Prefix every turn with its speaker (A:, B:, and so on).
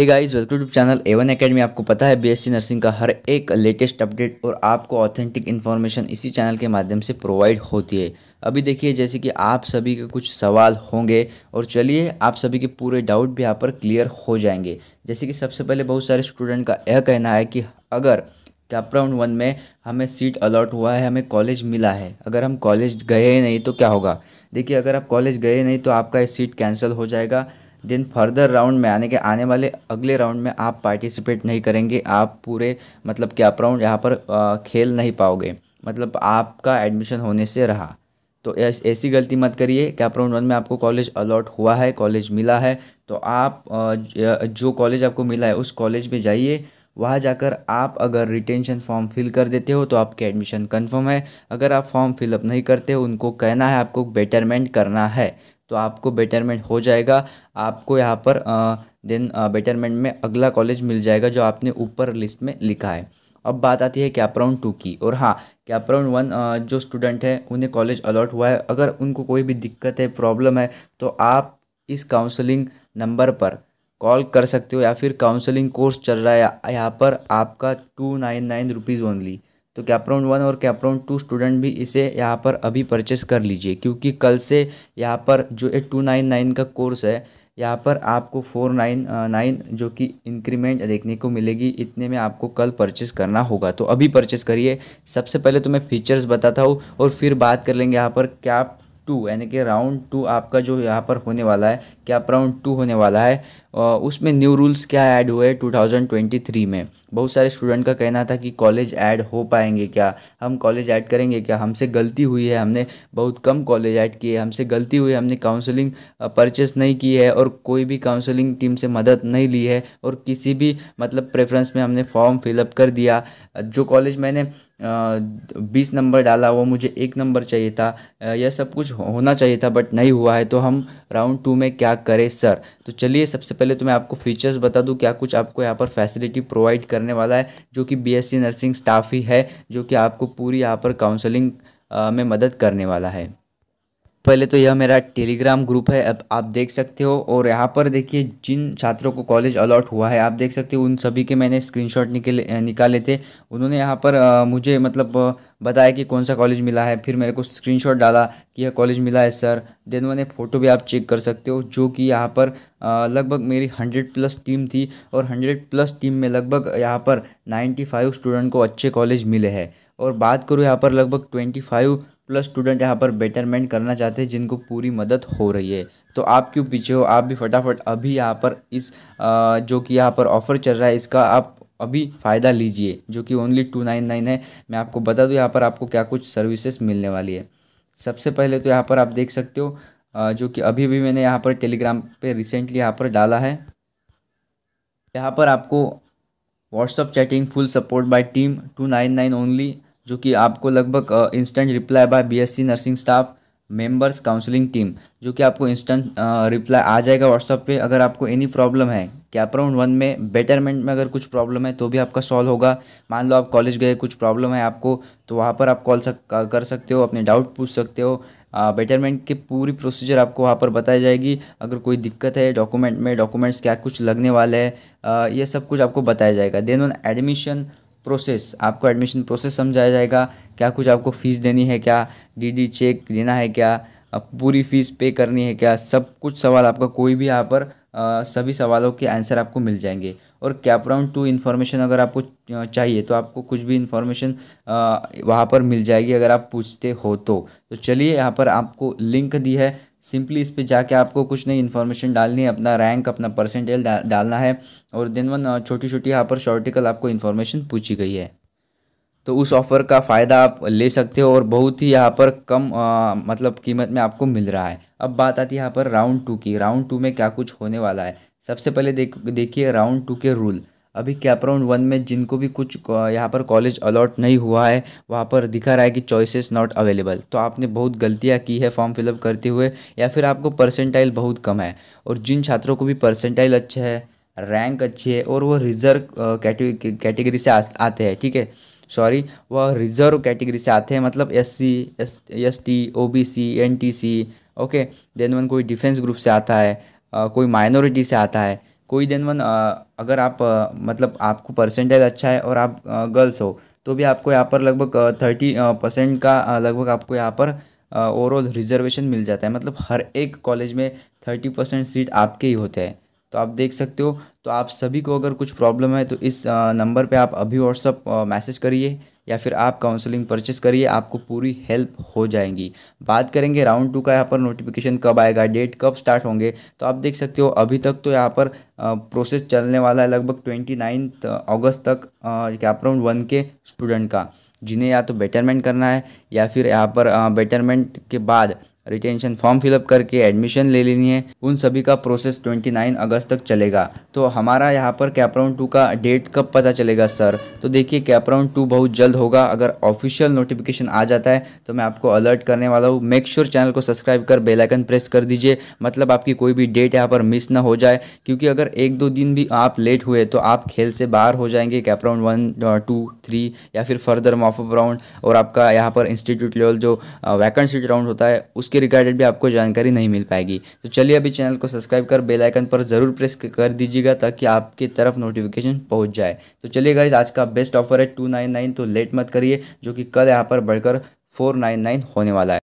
A: hey guys welcome to channel एवन academy आपको पता है बीएससी नर्सिंग का हर एक लेटेस्ट अपडेट और आपको ऑथेंटिक इन्फॉर्मेशन इसी चैनल के माध्यम से प्रोवाइड होती है अभी देखिए जैसे कि आप सभी के कुछ सवाल होंगे और चलिए आप सभी के पूरे डाउट भी यहाँ पर क्लियर हो जाएंगे जैसे कि सबसे पहले बहुत सारे स्टूडेंट का यह कहना है कि अगर कैप राउंड वन में हमें सीट अलॉट हुआ है हमें कॉलेज मिला है अगर हम कॉलेज गए नहीं तो क्या होगा देखिए अगर आप कॉलेज गए नहीं तो आपका ये सीट कैंसिल हो जाएगा देन फर्दर राउंड में आने के आने वाले अगले राउंड में आप पार्टिसिपेट नहीं करेंगे आप पूरे मतलब कि आप राउंड यहाँ पर आ, खेल नहीं पाओगे मतलब आपका एडमिशन होने से रहा तो ऐसी गलती मत करिए कैप राउंड वन में आपको कॉलेज अलॉट हुआ है कॉलेज मिला है तो आप जो कॉलेज आपको मिला है उस कॉलेज में जाइए वहाँ जाकर आप अगर रिटेंशन फॉर्म फिल कर देते हो तो आपके एडमिशन कंफर्म है अगर आप फॉर्म फिलअप नहीं करते हो उनको कहना है आपको बेटरमेंट करना है तो आपको बेटरमेंट हो जाएगा आपको यहाँ पर देन बेटरमेंट में अगला कॉलेज मिल जाएगा जो आपने ऊपर लिस्ट में लिखा है अब बात आती है कैपराउंड टू की और हाँ कैपराउंड वन जो स्टूडेंट है उन्हें कॉलेज अलॉट हुआ है अगर उनको कोई भी दिक्कत है प्रॉब्लम है तो आप इस काउंसलिंग नंबर पर कॉल कर सकते हो या फिर काउंसलिंग कोर्स चल रहा है यहाँ पर आपका two nine nine rupees only तो कैपराउंड वन और कैपराउंड टू स्टूडेंट भी इसे यहाँ पर अभी परचेस कर लीजिए क्योंकि कल से यहाँ पर जो एक टू नाइन नाइन का कोर्स है यहाँ पर आपको फोर नाइन नाइन जो कि इंक्रीमेंट देखने को मिलेगी इतने में आपको कल परचेस करना होगा तो अभी परचेस करिए सबसे पहले तो मैं फीचर्स बताता हूँ और फिर बात कर लेंगे यहाँ पर कैप टू यानी कि राउंड टू आपका जो यहाँ पर होने वाला है कैप राउंड टू होने वाला है उसमें न्यू रूल्स क्या ऐड हुए 2023 में बहुत सारे स्टूडेंट का कहना था कि कॉलेज ऐड हो पाएंगे क्या हम कॉलेज ऐड करेंगे क्या हमसे गलती हुई है हमने बहुत कम कॉलेज ऐड किए हमसे गलती हुई है हमने काउंसलिंग परचेस नहीं की है और कोई भी काउंसलिंग टीम से मदद नहीं ली है और किसी भी मतलब प्रेफरेंस में हमने फॉर्म फिलअप कर दिया जो कॉलेज मैंने बीस नंबर डाला वो मुझे एक नंबर चाहिए था यह सब कुछ होना चाहिए था बट नहीं हुआ है तो हम राउंड टू में क्या करें सर तो चलिए सबसे पहले तो मैं आपको फीचर्स बता दूं क्या कुछ आपको यहाँ पर फैसिलिटी प्रोवाइड करने वाला है जो कि बीएससी नर्सिंग स्टाफ ही है जो कि आपको पूरी यहाँ पर काउंसलिंग में मदद करने वाला है पहले तो यह मेरा टेलीग्राम ग्रुप है अब आप देख सकते हो और यहाँ पर देखिए जिन छात्रों को कॉलेज अलॉट हुआ है आप देख सकते हो उन सभी के मैंने स्क्रीनशॉट निकले निकाले थे उन्होंने यहाँ पर आ, मुझे मतलब बताया कि कौन सा कॉलेज मिला है फिर मेरे को स्क्रीनशॉट डाला कि यह कॉलेज मिला है सर देन मैंने फ़ोटो भी आप चेक कर सकते हो जो कि यहाँ पर लगभग मेरी हंड्रेड प्लस टीम थी और हंड्रेड प्लस टीम में लगभग यहाँ पर नाइन्टी फाइव स्टूडेंट को अच्छे कॉलेज मिले हैं और बात करूँ यहाँ पर लगभग ट्वेंटी फाइव प्लस स्टूडेंट यहाँ पर बेटरमेंट करना चाहते हैं जिनको पूरी मदद हो रही है तो आप क्यों पीछे हो आप भी फटाफट अभी यहाँ पर इस जो कि यहाँ पर ऑफ़र चल रहा है इसका आप अभी फ़ायदा लीजिए जो कि ओनली टू नाइन नाइन है मैं आपको बता दूँ यहाँ पर आपको क्या कुछ सर्विसेज मिलने वाली है सबसे पहले तो यहाँ पर आप देख सकते हो जो कि अभी भी मैंने यहाँ पर टेलीग्राम पे रिसेंटली यहाँ पर डाला है यहाँ पर आपको WhatsApp chatting full support by team two nine nine only जो कि आपको लगभग instant reply by BSc nursing staff members counselling team जो कि आपको इंस्टेंट रिप्लाई आ जाएगा व्हाट्सअप पे अगर आपको एनी प्रॉब्लम है कैपराउंड वन में बेटरमेंट में अगर कुछ प्रॉब्लम है तो भी आपका सॉल्व होगा मान लो आप कॉलेज गए कुछ प्रॉब्लम है आपको तो वहाँ पर आप कॉल सक कर सकते हो अपने डाउट पूछ सकते हो बेटरमेंट की पूरी प्रोसीजर आपको वहाँ पर बताई जाएगी अगर कोई दिक्कत है डॉक्यूमेंट में डॉक्यूमेंट्स क्या कुछ लगने वाले हैं ये सब कुछ आपको बताया जाएगा देन वन एडमिशन प्रोसेस आपको एडमिशन प्रोसेस समझाया जाएगा क्या कुछ आपको फ़ीस देनी है क्या डीडी चेक देना है क्या पूरी फ़ीस पे करनी है क्या सब कुछ सवाल आपका कोई भी यहाँ पर सभी सवालों के आंसर आपको मिल जाएंगे और कैपराउंड टू इन्फॉर्मेशन अगर आपको चाहिए तो आपको कुछ भी इन्फॉर्मेशन वहाँ पर मिल जाएगी अगर आप पूछते हो तो, तो चलिए यहाँ पर आपको लिंक दी है सिंपली इस पे जाके आपको कुछ नई इन्फॉर्मेशन डालनी है अपना रैंक अपना परसेंटेज डा, डालना है और दिन वन छोटी छोटी यहाँ पर शॉर्टिकल आपको इन्फॉर्मेशन पूछी गई है तो उस ऑफ़र का फ़ायदा आप ले सकते हो और बहुत ही यहाँ पर कम आ, मतलब कीमत में आपको मिल रहा है अब बात आती है यहाँ पर राउंड टू की राउंड टू में क्या कुछ होने वाला है सबसे पहले देख देखिए राउंड टू के रूल अभी कैपराउंड वन में जिनको भी कुछ यहाँ पर कॉलेज अलॉट नहीं हुआ है वहाँ पर दिखा रहा है कि चॉइसेस नॉट अवेलेबल तो आपने बहुत गलतियाँ की है फॉर्म फिलअप करते हुए या फिर आपको परसेंटाइल बहुत कम है और जिन छात्रों को भी परसेंटाइल अच्छा है रैंक अच्छी है और वो रिजर्व कैटेगरी से आ, आते हैं ठीक है सॉरी वह रिजर्व कैटेगरी से आते हैं मतलब S C S S T O B C N T C okay then one कोई डिफेंस ग्रुप से आता है आ, कोई माइनॉरिटी से आता है कोई देन वन अगर आप मतलब आपको परसेंटेज अच्छा है और आप गर्ल्स हो तो भी आपको यहाँ पर लगभग थर्टी परसेंट का लगभग आपको यहाँ पर ओवरऑल रिजर्वेशन मिल जाता है मतलब हर एक कॉलेज में थर्टी परसेंट सीट आपके ही होते हैं तो आप देख सकते हो तो आप सभी को अगर कुछ प्रॉब्लम है तो इस नंबर पे आप अभी व्हाट्सअप मैसेज करिए या फिर आप काउंसलिंग परचेस करिए आपको पूरी हेल्प हो जाएंगी बात करेंगे राउंड टू का यहाँ पर नोटिफिकेशन कब आएगा डेट कब स्टार्ट होंगे तो आप देख सकते हो अभी तक तो यहाँ पर प्रोसेस चलने वाला है लगभग ट्वेंटी नाइन्थ अगस्त तक कैप वन के स्टूडेंट का जिन्हें या तो बेटरमेंट करना है या फिर यहाँ पर बेटरमेंट के बाद रिटेंशन फॉर्म फिलअप करके एडमिशन ले लेनी है उन सभी का प्रोसेस 29 अगस्त तक चलेगा तो हमारा यहाँ पर कैपराउंड टू का डेट कब पता चलेगा सर तो देखिए कैपराउंड टू बहुत जल्द होगा अगर ऑफिशियल नोटिफिकेशन आ जाता है तो मैं आपको अलर्ट करने वाला हूँ मेक श्योर चैनल को सब्सक्राइब कर बेलाइकन प्रेस कर दीजिए मतलब आपकी कोई भी डेट यहाँ पर मिस ना हो जाए क्योंकि अगर एक दो दिन भी आप लेट हुए तो आप खेल से बाहर हो जाएंगे कैपराउंड वन टू थ्री या फिर फर्दर मॉफअप राउंड और आपका यहाँ पर इंस्टीट्यूट लेवल जो वैकेंसी uh, राउंड होता है उस उसके रिगार्डेड भी आपको जानकारी नहीं मिल पाएगी तो चलिए अभी चैनल को सब्सक्राइब कर बेलाइकन पर ज़रूर प्रेस कर दीजिएगा ताकि आपकी तरफ नोटिफिकेशन पहुंच जाए तो चलिए गाइज आज का बेस्ट ऑफर है टू नाइन नाइन तो लेट मत करिए जो कि कल यहाँ पर बढ़कर फोर नाइन नाइन होने वाला है